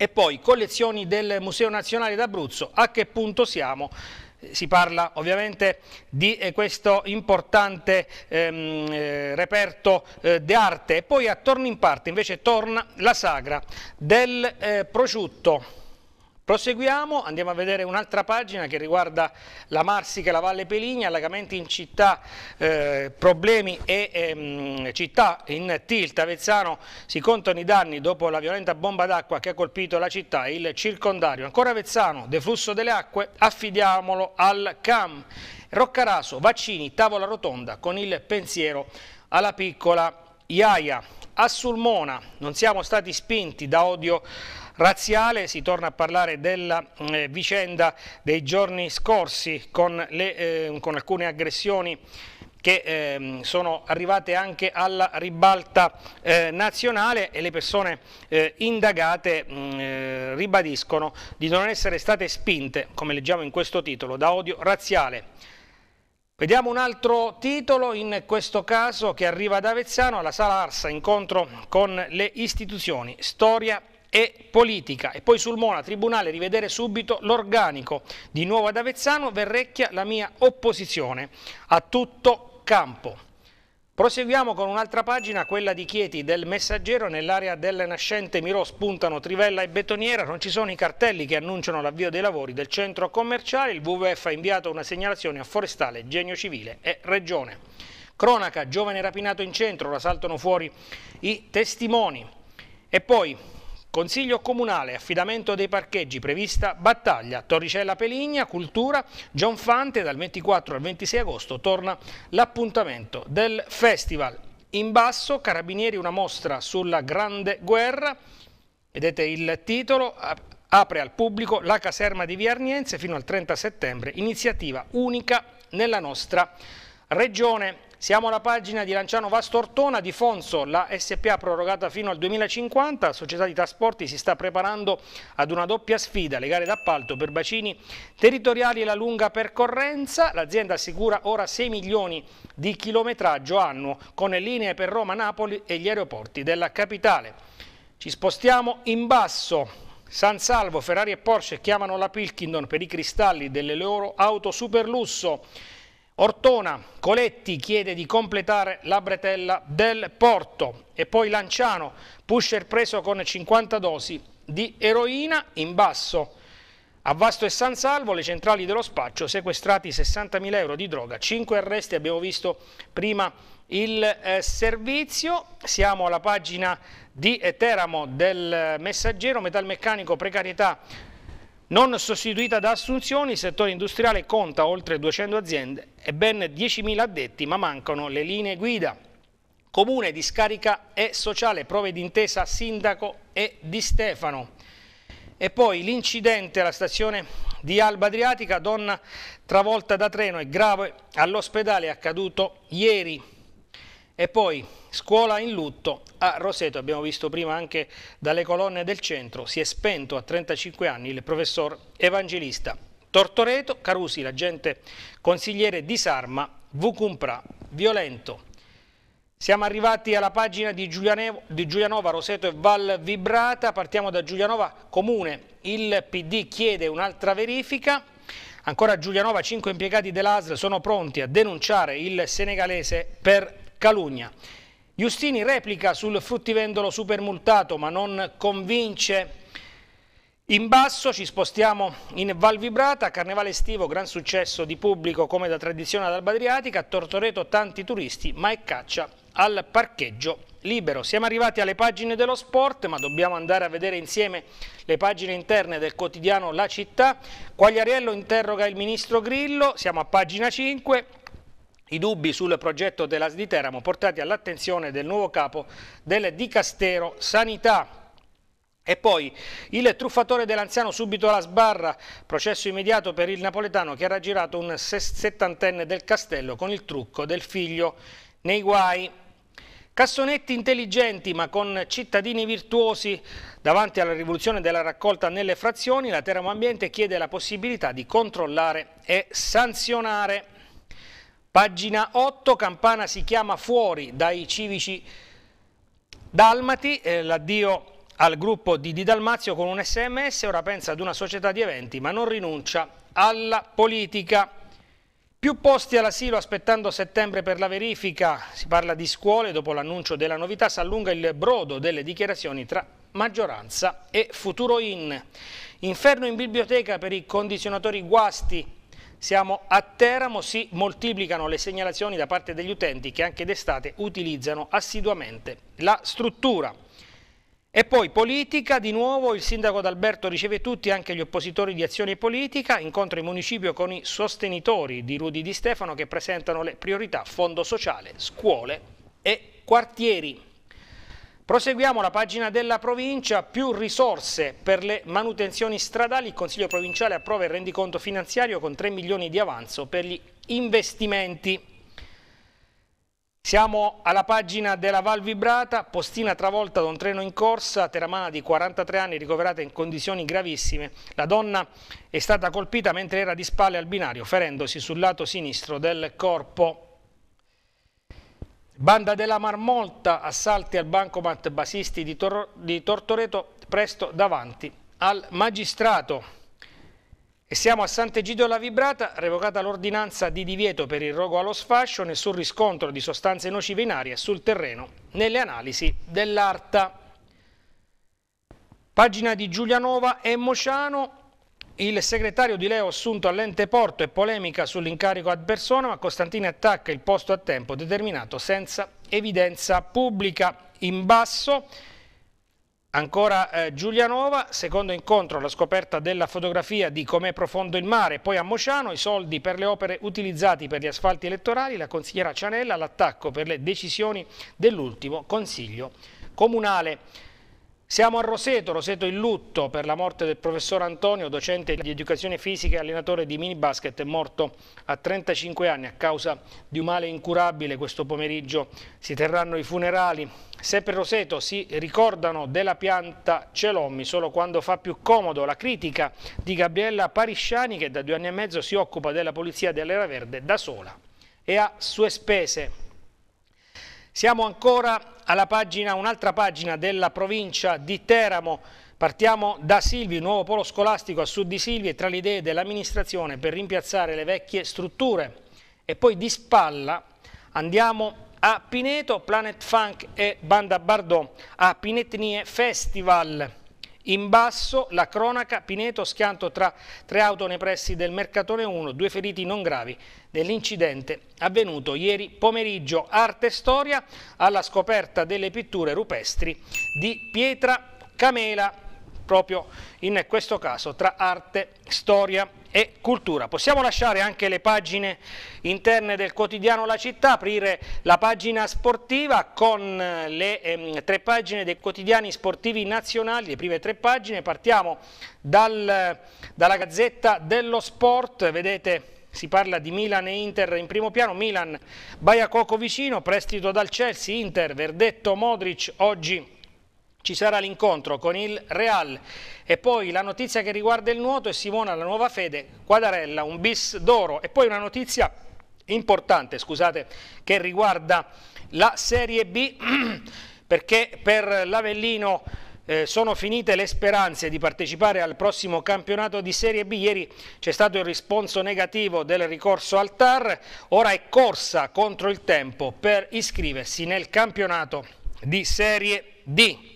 E poi collezioni del Museo Nazionale d'Abruzzo, a che punto siamo? Eh, si parla ovviamente di eh, questo importante ehm, eh, reperto eh, d'arte e poi attorno in parte invece torna la sagra del eh, prosciutto Proseguiamo, andiamo a vedere un'altra pagina che riguarda la Marsica e la Valle Peligna, allagamenti in città, eh, problemi e ehm, città in tilt. Avezzano si contano i danni dopo la violenta bomba d'acqua che ha colpito la città e il circondario. Ancora Avezzano, deflusso delle acque, affidiamolo al CAM. Roccaraso, vaccini, tavola rotonda con il pensiero alla piccola Iaia. A Sulmona non siamo stati spinti da odio razziale, si torna a parlare della mm, eh, vicenda dei giorni scorsi con, le, eh, con alcune aggressioni che ehm, sono arrivate anche alla ribalta eh, nazionale e le persone eh, indagate mh, mm, eh, ribadiscono di non essere state spinte, come leggiamo in questo titolo, da odio razziale. Vediamo un altro titolo, in questo caso che arriva ad Avezzano, alla Sala Arsa, incontro con le istituzioni, storia e politica. E poi sul Mona, Tribunale, rivedere subito l'organico. Di nuovo ad Avezzano, Verrecchia, la mia opposizione a tutto campo. Proseguiamo con un'altra pagina, quella di Chieti del Messaggero, nell'area del nascente Mirò spuntano Trivella e Betoniera, non ci sono i cartelli che annunciano l'avvio dei lavori del centro commerciale, il WWF ha inviato una segnalazione a Forestale, Genio Civile e Regione. Cronaca, giovane rapinato in centro, la saltano fuori i testimoni. E poi Consiglio Comunale, affidamento dei parcheggi, prevista battaglia, Torricella Peligna, Cultura, Gionfante dal 24 al 26 agosto torna l'appuntamento del festival. In basso, Carabinieri, una mostra sulla Grande Guerra, vedete il titolo, apre al pubblico la caserma di Via Arniense fino al 30 settembre, iniziativa unica nella nostra regione. Siamo alla pagina di Lanciano Vastortona di Fonso, la SPA prorogata fino al 2050, la società di trasporti si sta preparando ad una doppia sfida, le gare d'appalto per bacini territoriali e la lunga percorrenza, l'azienda assicura ora 6 milioni di chilometraggio annuo con linee per Roma, Napoli e gli aeroporti della capitale. Ci spostiamo in basso, San Salvo, Ferrari e Porsche chiamano la Pilkington per i cristalli delle loro auto super lusso. Ortona, Coletti chiede di completare la bretella del Porto e poi Lanciano, pusher preso con 50 dosi di eroina in basso. A Vasto e San Salvo le centrali dello spaccio sequestrati 60.000 euro di droga, 5 arresti, abbiamo visto prima il eh, servizio, siamo alla pagina di eh, Teramo del eh, messaggero, metalmeccanico precarietà non sostituita da assunzioni, il settore industriale conta oltre 200 aziende e ben 10.000 addetti, ma mancano le linee guida. Comune di Scarica e Sociale, prove d'intesa sindaco e di Stefano. E poi l'incidente alla stazione di Alba Adriatica, donna travolta da treno e grave all'ospedale, accaduto ieri. E poi scuola in lutto a Roseto, abbiamo visto prima anche dalle colonne del centro, si è spento a 35 anni il professor evangelista. Tortoreto, Carusi, l'agente consigliere disarma, Vucumpra, violento. Siamo arrivati alla pagina di, di Giulianova, Roseto e Val Vibrata, partiamo da Giulianova Comune, il PD chiede un'altra verifica, Ancora Giulianova, cinque impiegati dell'ASL sono pronti a denunciare il senegalese per calunnia. Giustini replica sul fruttivendolo supermultato ma non convince in basso ci spostiamo in Val Vibrata, carnevale estivo, gran successo di pubblico come da tradizione ad Alba Adriatica, a Tortoreto tanti turisti ma è caccia al parcheggio libero. Siamo arrivati alle pagine dello sport, ma dobbiamo andare a vedere insieme le pagine interne del quotidiano La Città. Quagliariello interroga il ministro Grillo, siamo a pagina 5 i dubbi sul progetto dell'AS di Teramo portati all'attenzione del nuovo capo del Dicastero Sanità. E poi il truffatore dell'anziano subito alla sbarra, processo immediato per il napoletano che ha raggirato un settantenne del castello con il trucco del figlio nei guai. Cassonetti intelligenti ma con cittadini virtuosi. Davanti alla rivoluzione della raccolta nelle frazioni, la Teramo Ambiente chiede la possibilità di controllare e sanzionare. Pagina 8, Campana si chiama fuori dai civici dalmati, eh, l'addio al gruppo di Di Dalmazio con un sms, ora pensa ad una società di eventi ma non rinuncia alla politica. Più posti all'asilo aspettando settembre per la verifica, si parla di scuole, dopo l'annuncio della novità si allunga il brodo delle dichiarazioni tra maggioranza e futuro in. Inferno in biblioteca per i condizionatori guasti, siamo a Teramo, si moltiplicano le segnalazioni da parte degli utenti che anche d'estate utilizzano assiduamente la struttura. E poi politica, di nuovo il sindaco D'Alberto riceve tutti, anche gli oppositori di azione politica, incontra in municipio con i sostenitori di Rudi Di Stefano che presentano le priorità fondo sociale, scuole e quartieri. Proseguiamo la pagina della provincia, più risorse per le manutenzioni stradali, il Consiglio Provinciale approva il rendiconto finanziario con 3 milioni di avanzo per gli investimenti. Siamo alla pagina della Val Vibrata, postina travolta da un treno in corsa, Teramana di 43 anni ricoverata in condizioni gravissime. La donna è stata colpita mentre era di spalle al binario, ferendosi sul lato sinistro del corpo. Banda della Marmolta, assalti al bancomat basisti di, Tor di Tortoreto, presto davanti al magistrato. E siamo a Sant'Egidio alla Vibrata, revocata l'ordinanza di divieto per il rogo allo sfascio, nessun riscontro di sostanze nocive in aria sul terreno nelle analisi dell'ARTA. Pagina di Giulianova e Mociano, il segretario di Leo assunto all'ente porto e polemica sull'incarico ad persona, ma Costantini attacca il posto a tempo determinato senza evidenza pubblica. In basso Ancora eh, Giulianova, secondo incontro alla scoperta della fotografia di com'è profondo il mare, poi a Mociano i soldi per le opere utilizzati per gli asfalti elettorali, la consigliera Cianella all'attacco per le decisioni dell'ultimo Consiglio Comunale. Siamo a Roseto, Roseto in lutto per la morte del professor Antonio, docente di educazione fisica e allenatore di minibasket, morto a 35 anni a causa di un male incurabile. Questo pomeriggio si terranno i funerali. Sempre Roseto si ricordano della pianta Celommi solo quando fa più comodo la critica di Gabriella Parisciani che da due anni e mezzo si occupa della polizia dell'Era Verde da sola e a sue spese. Siamo ancora alla pagina, un'altra pagina della provincia di Teramo. Partiamo da Silvi, nuovo polo scolastico a sud di Silvi e tra le idee dell'amministrazione per rimpiazzare le vecchie strutture. E poi di spalla andiamo a Pineto, Planet Funk e Banda Bardot a Pinetnie Festival. In basso la cronaca, Pineto schianto tra tre auto nei pressi del Mercatone 1, due feriti non gravi dell'incidente avvenuto ieri pomeriggio. Arte e storia alla scoperta delle pitture rupestri di Pietra Camela, proprio in questo caso tra arte e storia e cultura. Possiamo lasciare anche le pagine interne del quotidiano La Città, aprire la pagina sportiva con eh, le ehm, tre pagine dei quotidiani sportivi nazionali, le prime tre pagine. Partiamo dal, dalla Gazzetta dello Sport, vedete si parla di Milan e Inter in primo piano, Milan Baia Coco vicino, prestito dal Chelsea, Inter, verdetto Modric oggi ci sarà l'incontro con il Real e poi la notizia che riguarda il nuoto è Simona la nuova fede, Quadarella un bis d'oro e poi una notizia importante, scusate, che riguarda la Serie B perché per l'Avellino eh, sono finite le speranze di partecipare al prossimo campionato di Serie B. Ieri c'è stato il risponso negativo del ricorso al TAR, ora è corsa contro il tempo per iscriversi nel campionato di Serie D.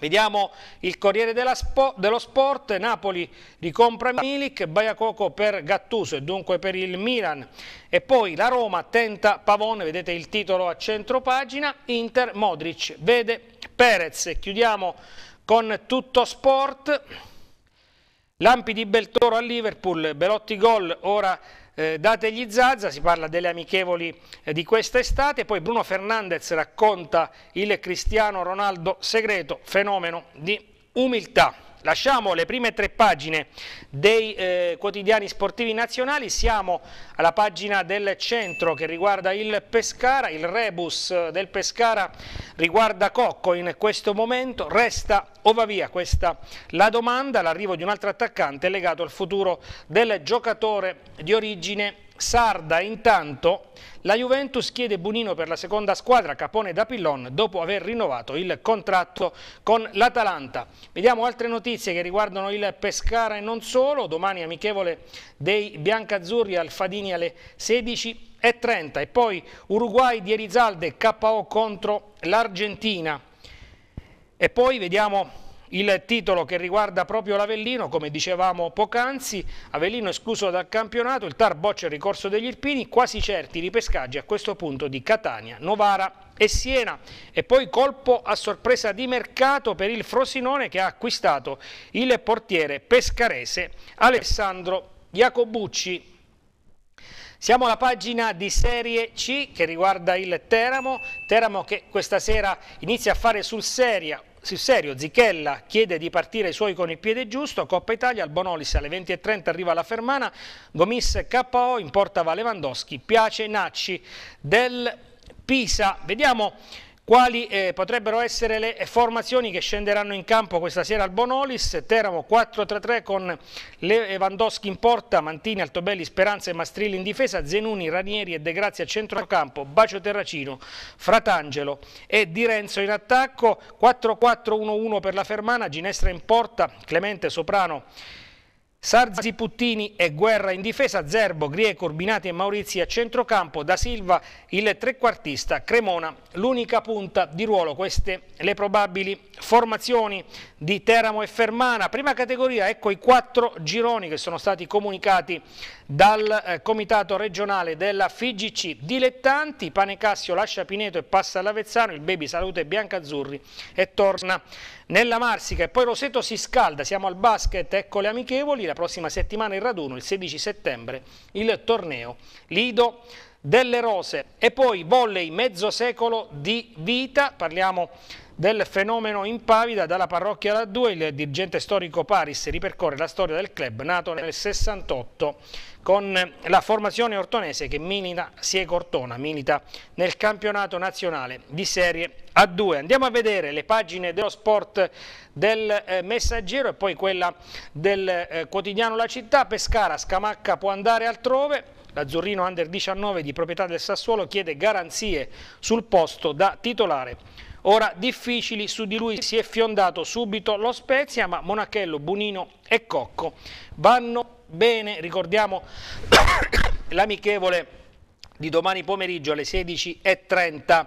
Vediamo il Corriere dello Sport, Napoli ricompra Milik, Baiacoco per Gattuso e dunque per il Milan e poi la Roma tenta Pavone, vedete il titolo a centro pagina, Inter Modric vede Perez. Chiudiamo con tutto sport, Lampi di Beltoro a Liverpool, Belotti gol, ora eh, dategli Zazza, si parla delle amichevoli eh, di quest'estate, poi Bruno Fernandez racconta il Cristiano Ronaldo segreto, fenomeno di umiltà. Lasciamo le prime tre pagine dei eh, quotidiani sportivi nazionali, siamo alla pagina del centro che riguarda il Pescara, il rebus del Pescara riguarda Cocco in questo momento, resta o va via questa la domanda, l'arrivo di un altro attaccante legato al futuro del giocatore di origine sarda intanto la Juventus chiede Bonino per la seconda squadra Capone da Pillon dopo aver rinnovato il contratto con l'Atalanta. Vediamo altre notizie che riguardano il Pescara e non solo. Domani amichevole dei biancazzurri al Fadini alle 16.30 e poi Uruguay di Erizalde KO contro l'Argentina. E poi vediamo il titolo che riguarda proprio l'Avellino, come dicevamo poc'anzi, Avellino escluso dal campionato, il TAR boccia il ricorso degli Irpini, quasi certi ripescaggi a questo punto di Catania, Novara e Siena e poi colpo a sorpresa di mercato per il Frosinone che ha acquistato il portiere pescarese Alessandro Jacobucci. Siamo alla pagina di Serie C che riguarda il Teramo, Teramo che questa sera inizia a fare sul seria sul serio, Zichella chiede di partire i suoi con il piede giusto, Coppa Italia, al Bonolis alle 20.30 arriva la Fermana, Gomis KO, in porta va Lewandowski, piace Nacci del Pisa. Vediamo quali eh, potrebbero essere le formazioni che scenderanno in campo questa sera al Bonolis? Teramo 4-3-3 con Lewandowski in porta, Mantini, Altobelli, Speranza e Mastrilli in difesa, Zenuni, Ranieri e De Grazia a centrocampo, Bacio Terracino, Fratangelo e Di Renzo in attacco, 4-4-1-1 per la Fermana, Ginestra in porta, Clemente, Soprano, Sarzi, Puttini e Guerra in difesa, Zerbo, Grieco, Urbinati e Maurizi a centrocampo, Da Silva il trequartista, Cremona l'unica punta di ruolo. Queste le probabili formazioni di Teramo e Fermana. Prima categoria, ecco i quattro gironi che sono stati comunicati dal eh, comitato regionale della FIGC. Dilettanti, Pane Cassio lascia Pineto e passa all'Avezzano, il baby salute Biancazzurri e torna nella Marsica. E poi Roseto si scalda, siamo al basket, ecco le amichevoli, la prossima settimana il raduno, il 16 settembre, il torneo Lido delle Rose. E poi volley, mezzo secolo di vita, parliamo del fenomeno impavida dalla parrocchia da 2, il dirigente storico Paris ripercorre la storia del club nato nel 68 con la formazione ortonese che milita, si è cortona, milita nel campionato nazionale di Serie A2. Andiamo a vedere le pagine dello sport del eh, Messaggero e poi quella del eh, quotidiano La Città. Pescara, Scamacca può andare altrove. L'azzurrino under 19 di proprietà del Sassuolo chiede garanzie sul posto da titolare. Ora difficili, su di lui si è fiondato subito lo Spezia, ma Monachello, Bunino e Cocco vanno bene, ricordiamo l'amichevole di domani pomeriggio alle 16.30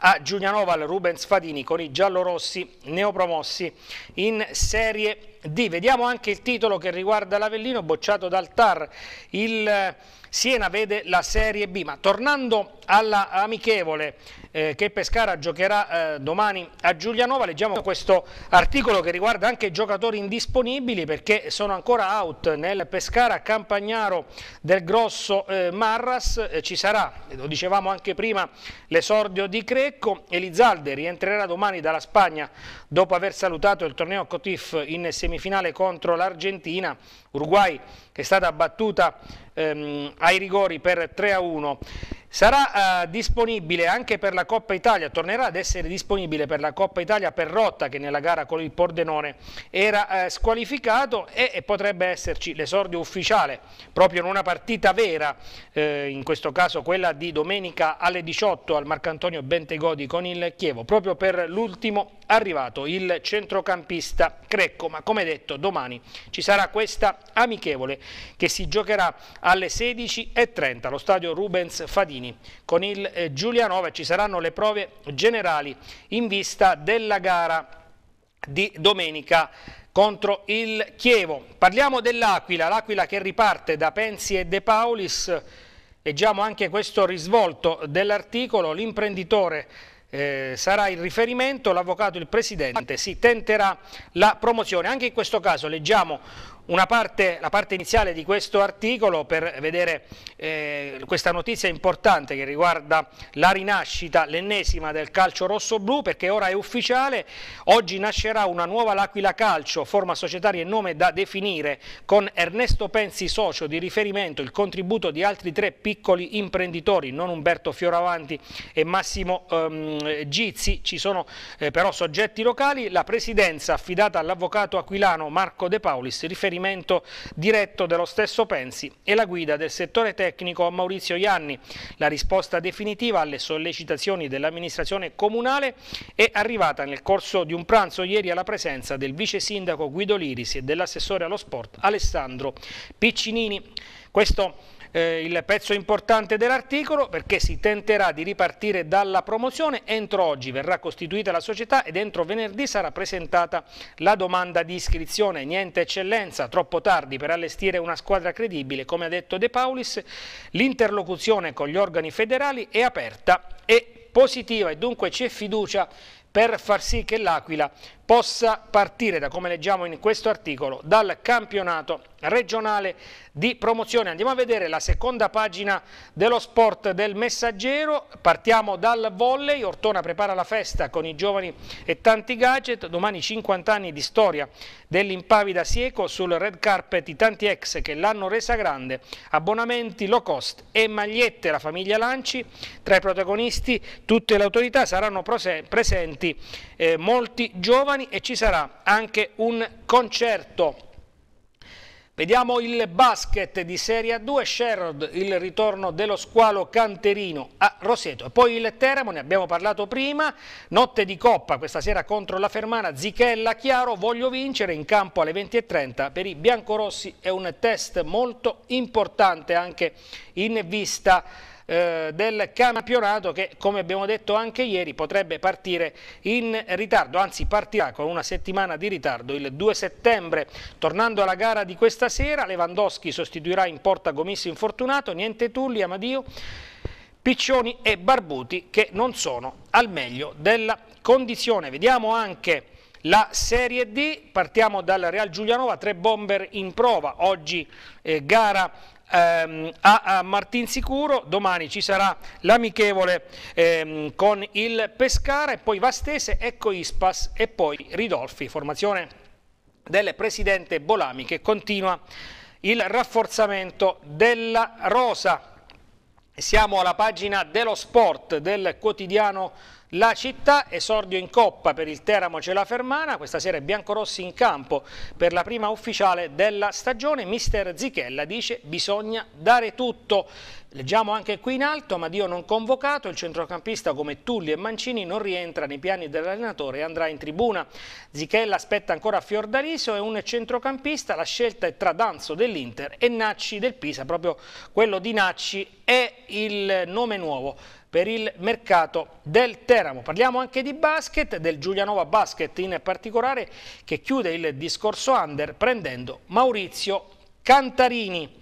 a Giulianova al Rubens Fadini con i giallorossi neopromossi in Serie D. Vediamo anche il titolo che riguarda l'Avellino bocciato dal TAR. Il Siena vede la Serie B, ma tornando alla amichevole eh, che Pescara giocherà eh, domani a Giulianova. Leggiamo questo articolo che riguarda anche i giocatori indisponibili perché sono ancora out nel Pescara Campagnaro del Grosso eh, Marras. Eh, ci sarà, eh, lo dicevamo anche prima, l'esordio di Crecco. Elizalde rientrerà domani dalla Spagna dopo aver salutato il torneo Cotif in semifinale contro l'Argentina. Uruguay è stata battuta ehm, ai rigori per 3 a 1. Sarà eh, disponibile anche per la Coppa Italia, tornerà ad essere disponibile per la Coppa Italia per Rotta che nella gara con il Pordenone era eh, squalificato e, e, potrebbe esserci l'esordio ufficiale proprio in una partita vera, eh, in questo caso quella di domenica alle 18 al Marcantonio Bentegodi con il Chievo, proprio per l'ultimo arrivato il centrocampista Crecco, ma come detto domani ci sarà questa amichevole che si giocherà alle 16.30 allo stadio Rubens Fadini. Con il eh, Giulianova ci saranno le prove generali in vista della gara di domenica contro il Chievo. Parliamo dell'Aquila, l'Aquila che riparte da Pensi e De Paulis. Leggiamo anche questo risvolto dell'articolo, l'imprenditore eh, sarà il riferimento, l'avvocato il presidente, si tenterà la promozione. Anche in questo caso leggiamo parte, la parte iniziale di questo articolo per vedere eh, questa notizia importante che riguarda la rinascita, l'ennesima del calcio rosso-blu perché ora è ufficiale, oggi nascerà una nuova L'Aquila Calcio, forma societaria e nome da definire con Ernesto Pensi socio di riferimento, il contributo di altri tre piccoli imprenditori, non Umberto Fioravanti e Massimo ehm, Gizzi, ci sono eh, però soggetti locali, la presidenza affidata all'avvocato aquilano Marco De Paulis, riferimento trasferimento diretto dello stesso Pensi e la guida del settore tecnico a Maurizio Ianni. La risposta definitiva alle sollecitazioni dell'amministrazione comunale è arrivata nel corso di un pranzo ieri alla presenza del vice sindaco Guido Liris e dell'assessore allo sport Alessandro Piccinini. Questo eh, il pezzo importante dell'articolo perché si tenterà di ripartire dalla promozione. Entro oggi verrà costituita la società ed entro venerdì sarà presentata la domanda di iscrizione. Niente eccellenza, troppo tardi per allestire una squadra credibile. Come ha detto De Paulis, l'interlocuzione con gli organi federali è aperta e positiva e dunque c'è fiducia per far sì che l'Aquila possa partire, da come leggiamo in questo articolo, dal campionato regionale di promozione. Andiamo a vedere la seconda pagina dello sport del messaggero, partiamo dal volley, Ortona prepara la festa con i giovani e tanti gadget, domani 50 anni di storia dell'impavida Sieco sul red carpet i tanti ex che l'hanno resa grande, abbonamenti low cost e magliette, la famiglia Lanci, tra i protagonisti tutte le autorità saranno presenti eh, molti giovani domani e ci sarà anche un concerto. Vediamo il basket di Serie a 2 Sherrod, il ritorno dello squalo canterino a Roseto. E poi il Teramo, ne abbiamo parlato prima, notte di Coppa questa sera contro la Fermana, Zichella Chiaro, voglio vincere in campo alle 20.30 per i biancorossi è un test molto importante anche in vista di... Eh, del campionato che come abbiamo detto anche ieri potrebbe partire in ritardo, anzi partirà con una settimana di ritardo il 2 settembre. Tornando alla gara di questa sera, Lewandowski sostituirà in porta Gomissi infortunato, niente Tulli, Amadio, Piccioni e Barbuti che non sono al meglio della condizione. Vediamo anche la Serie D, partiamo dal Real Giulianova, tre bomber in prova, oggi eh, gara ehm, a, a Martinsicuro, domani ci sarà l'amichevole ehm, con il Pescara e poi Vastese, Ecco Ispas e poi Ridolfi, formazione del presidente Bolami che continua il rafforzamento della rosa. Siamo alla pagina dello sport del quotidiano la città esordio in coppa per il Teramo Celafermana, questa sera Biancorossi in campo per la prima ufficiale della stagione, mister Zichella dice bisogna dare tutto. Leggiamo anche qui in alto, ma Dio non convocato, il centrocampista come Tulli e Mancini non rientra nei piani dell'allenatore e andrà in tribuna. Zichella aspetta ancora Fiordaliso è un centrocampista, la scelta è tra Danzo dell'Inter e Nacci del Pisa, proprio quello di Nacci è il nome nuovo per il mercato del Teramo. Parliamo anche di basket, del Giulianova Basket in particolare, che chiude il discorso under prendendo Maurizio Cantarini.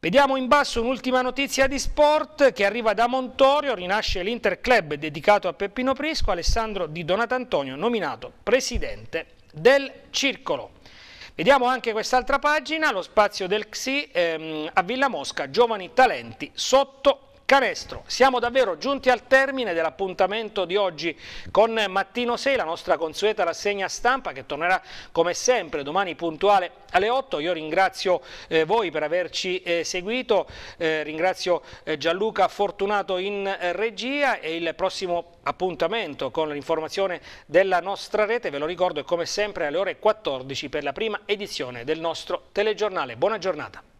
Vediamo in basso un'ultima notizia di sport che arriva da Montorio, rinasce l'Interclub dedicato a Peppino Prisco, Alessandro Di Donatantonio nominato presidente del Circolo. Vediamo anche quest'altra pagina, lo spazio del XI ehm, a Villa Mosca, giovani talenti sotto canestro. Siamo davvero giunti al termine dell'appuntamento di oggi con Mattino 6, la nostra consueta rassegna stampa che tornerà come sempre domani puntuale alle 8. Io ringrazio eh, voi per averci eh, seguito, eh, ringrazio eh, Gianluca Fortunato in eh, regia e il prossimo appuntamento con l'informazione della nostra rete, ve lo ricordo, è come sempre alle ore 14 per la prima edizione del nostro telegiornale. Buona giornata.